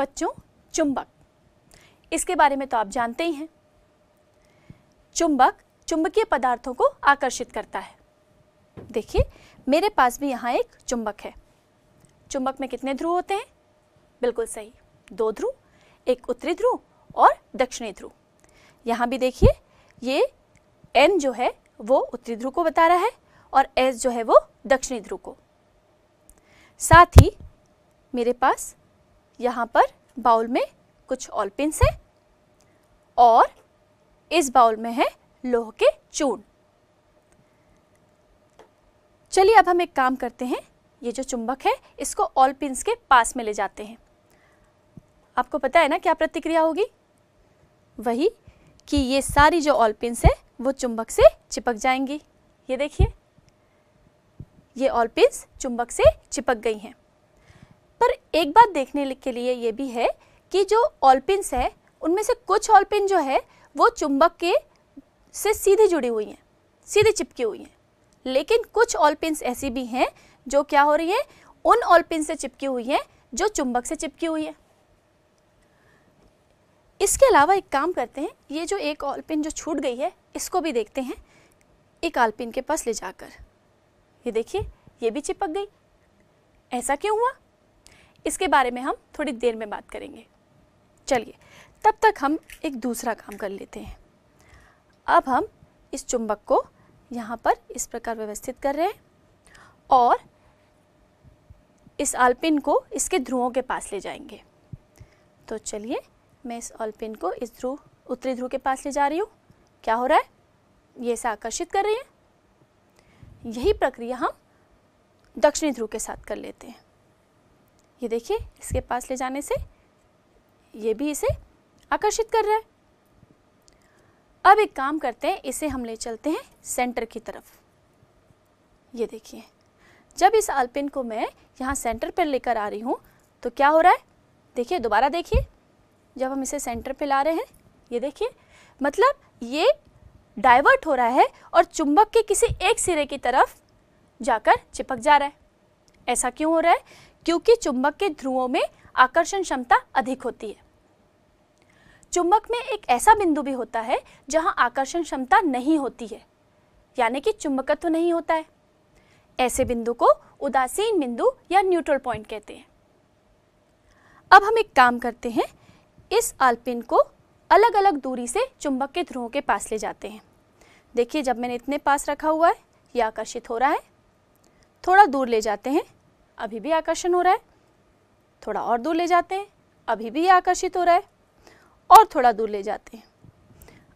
बच्चों चुंबक इसके बारे में तो आप जानते ही हैं चुंबक चुंबकीय पदार्थों को आकर्षित करता है देखिए मेरे पास भी यहाँ एक चुंबक है चुंबक में कितने ध्रुव होते हैं बिल्कुल सही दो ध्रुव एक उत्तरी ध्रुव और दक्षिणी ध्रुव यहाँ भी देखिए ये एन जो है वो उत्तरी ध्रुव को बता रहा है और एस जो है वो दक्षिणी ध्रुव को साथ ही मेरे पास यहाँ पर बाउल में कुछ ऑलपिनस है और इस बाउल में है लोह के चून चलिए अब हम एक काम करते हैं ये जो चुंबक है इसको ऑल पिंस के पास में ले जाते हैं आपको पता है ना क्या प्रतिक्रिया होगी वही कि ये सारी जो ऑल पिंस है वो चुंबक से चिपक जाएंगी ये देखिए ये ऑल पिंस चुंबक से चिपक गई हैं पर एक बात देखने के लिए ये भी है कि जो ऑलपिनस है उनमें से कुछ ऑलपिन जो है वो चुंबक के से सीधे जुड़ी हुई हैं सीधे चिपकी हुई हैं लेकिन कुछ ऑलपिनस ऐसी भी हैं जो क्या हो रही है उन ऑलपिन से चिपकी हुई हैं जो चुंबक से चिपकी हुई है इसके अलावा एक काम करते हैं ये जो एक ऑलपिन जो छूट गई है इसको भी देखते हैं एक ऑलपिन के पास ले जाकर ये देखिए ये भी चिपक गई ऐसा क्यों हुआ इसके बारे में हम थोड़ी देर में बात करेंगे चलिए तब तक हम एक दूसरा काम कर लेते हैं अब हम इस चुंबक को यहाँ पर इस प्रकार व्यवस्थित कर रहे हैं और इस आलपिन को इसके ध्रुवों के पास ले जाएंगे तो चलिए मैं इस आलपिन को इस ध्रुव उत्तरी ध्रुव के पास ले जा रही हूँ क्या हो रहा है ये इसे आकर्षित कर रही है यही प्रक्रिया हम दक्षिणी ध्रुव के साथ कर लेते हैं ये देखिए इसके पास ले जाने से ये भी इसे आकर्षित कर रहा है अब एक काम करते हैं इसे हम ले चलते हैं सेंटर की तरफ ये देखिए जब इस आलपिन को मैं यहाँ सेंटर पर लेकर आ रही हूँ तो क्या हो रहा है देखिए दोबारा देखिए जब हम इसे सेंटर पर ला रहे हैं ये देखिए मतलब ये डाइवर्ट हो रहा है और चुंबक के किसी एक सिरे की तरफ जाकर चिपक जा रहा है ऐसा क्यों हो रहा है क्योंकि चुंबक के ध्रुवों में आकर्षण क्षमता अधिक होती है चुंबक में एक ऐसा बिंदु भी होता है जहां आकर्षण क्षमता नहीं होती है यानी कि चुंबकत्व नहीं होता है ऐसे बिंदु को उदासीन बिंदु या न्यूट्रल पॉइंट कहते हैं अब हम एक काम करते हैं इस आलपिन को अलग अलग दूरी से चुंबक के ध्रुवों के पास ले जाते हैं देखिए जब मैंने इतने पास रखा हुआ है यह आकर्षित हो रहा है थोड़ा दूर ले जाते हैं अभी भी आकर्षण हो रहा है थोड़ा और दूर ले जाते हैं अभी भी आकर्षित हो रहा है और थोड़ा दूर ले जाते हैं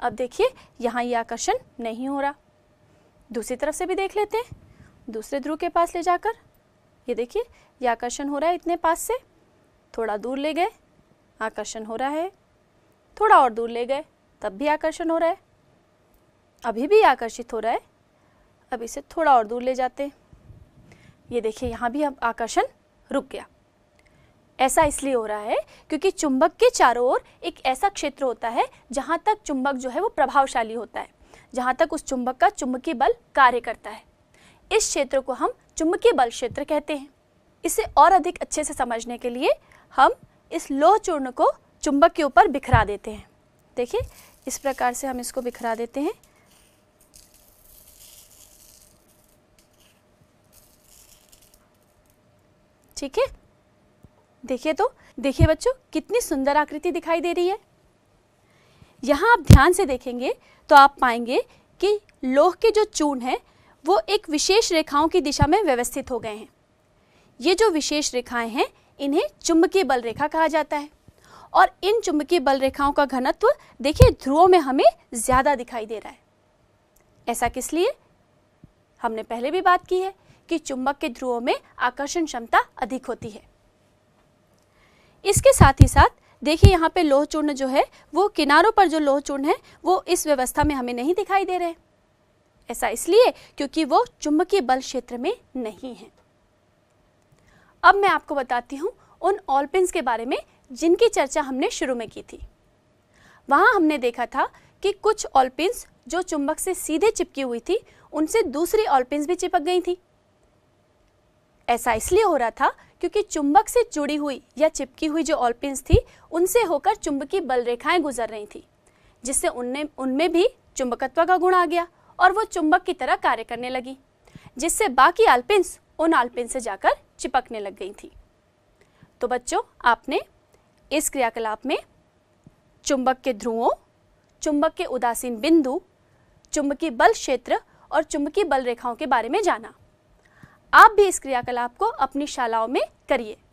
अब देखिए यहाँ ये आकर्षण नहीं हो रहा दूसरी तरफ से भी देख लेते हैं दूसरे ध्रुव के पास ले जाकर ये देखिए ये आकर्षण हो रहा है इतने पास से थोड़ा दूर ले गए आकर्षण हो रहा है थोड़ा और दूर ले गए तब भी आकर्षण हो रहा है अभी भी आकर्षित हो रहा है अब इसे थोड़ा और दूर ले जाते हैं ये देखिए यहाँ भी अब आकर्षण रुक गया ऐसा इसलिए हो रहा है क्योंकि चुंबक के चारों ओर एक ऐसा क्षेत्र होता है जहाँ तक चुंबक जो है वो प्रभावशाली होता है जहाँ तक उस चुंबक का चुंबकीय बल कार्य करता है इस क्षेत्र को हम चुंबकीय बल क्षेत्र कहते हैं इसे और अधिक अच्छे से समझने के लिए हम इस लोह चूर्ण को चुंबक के ऊपर बिखरा देते हैं देखिए इस प्रकार से हम इसको बिखरा देते हैं ठीक है देखिए तो देखिए बच्चों कितनी सुंदर आकृति दिखाई दे रही है यहाँ आप ध्यान से देखेंगे तो आप पाएंगे कि लोह के जो चून है वो एक विशेष रेखाओं की दिशा में व्यवस्थित हो गए हैं ये जो विशेष रेखाएं हैं इन्हें चुंबकीय बल रेखा कहा जाता है और इन चुंबकीय बल रेखाओं का घनत्व देखिए ध्रुवों में हमें ज़्यादा दिखाई दे रहा है ऐसा किस लिए हमने पहले भी बात की है कि चुंबक के ध्रुवों में आकर्षण क्षमता अधिक होती है इसके साथ ही साथ देखिए यहाँ पे लोह चूर्ण जो है वो किनारों पर जो लोह चूर्ण है वो इस व्यवस्था में हमें नहीं दिखाई दे रहे ऐसा इसलिए क्योंकि वो चुंबकीय बल क्षेत्र में नहीं है अब मैं आपको बताती हूँ उन ऑलपिन के बारे में जिनकी चर्चा हमने शुरू में की थी वहां हमने देखा था कि कुछ ऑलपिन जो चुंबक से सीधे चिपकी हुई थी उनसे दूसरी ऑलपिन भी चिपक गई थी ऐसा इसलिए हो रहा था क्योंकि चुंबक से जुड़ी हुई या चिपकी हुई जो ऑलपिन थी उनसे होकर चुंबकीय बल रेखाएं गुजर रही थी जिससे उनमें उनमें भी चुंबकत्व का गुण आ गया और वो चुंबक की तरह कार्य करने लगी जिससे बाकी आल्पिन्स उन आल्पिन से जाकर चिपकने लग गई थी तो बच्चों आपने इस क्रियाकलाप में चुंबक के ध्रुवों चुंबक के उदासीन बिंदु चुंबकीय बल क्षेत्र और चुंबकीय बल रेखाओं के बारे में जाना आप भी इस क्रियाकलाप को अपनी शालाओं में करिए